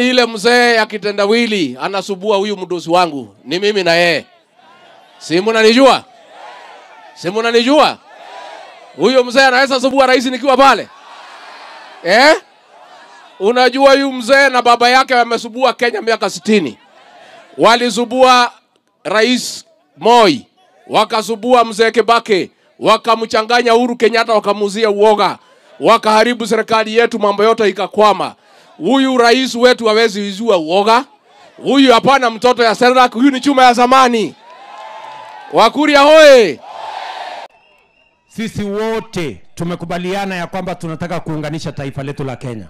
Ile mzee ya kitendawili anasubua huyu mdosi wangu ni mimi na yeye. Si mnanijua? Si mnanijua? Huyo mzee anaweza subua rais nikiwa pale. Eh? Unajua huyu mzee na baba yake wamesubua Kenya miaka sitini. Walisubua Rais Moi, wakasubua mzee Kibaki, wakamchanganya Uhuru Kenyatta, wakamuzia uoga, wakaharibu serikali yetu, mambo yote ikakwama huyu rais wetu hawezi izua uoga huyu hapana mtoto ya serak huyu ni chuma ya zamani wakuria hoye sisi wote tumekubaliana ya kwamba tunataka kuunganisha taifa letu la kenya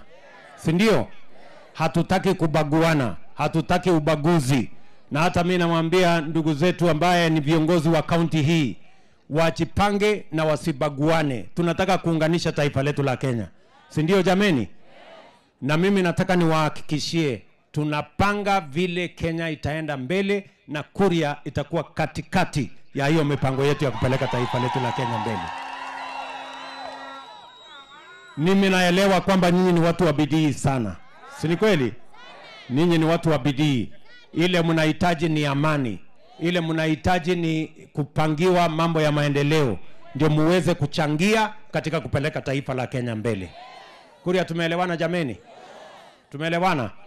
si ndio hatutaki kubaguana hatutaki ubaguzi na hata mi namwambia ndugu zetu ambaye ni viongozi wa kaunti hii wajipange na wasibaguane tunataka kuunganisha taifa letu la kenya si ndio jameni na mimi nataka niwahakikishie tunapanga vile Kenya itaenda mbele na Kuria itakuwa katikati ya hiyo mipango yetu ya kupeleka taifa letu la Kenya mbele. Mimi naelewa kwamba nyinyi ni watu wa bidii sana, si ni kweli? Ninyi ni watu wa bidii, ile mnahitaji ni amani, ile mnahitaji ni kupangiwa mambo ya maendeleo, ndio muweze kuchangia katika kupeleka taifa la Kenya mbele. Kuria, tumeelewana jameni? levana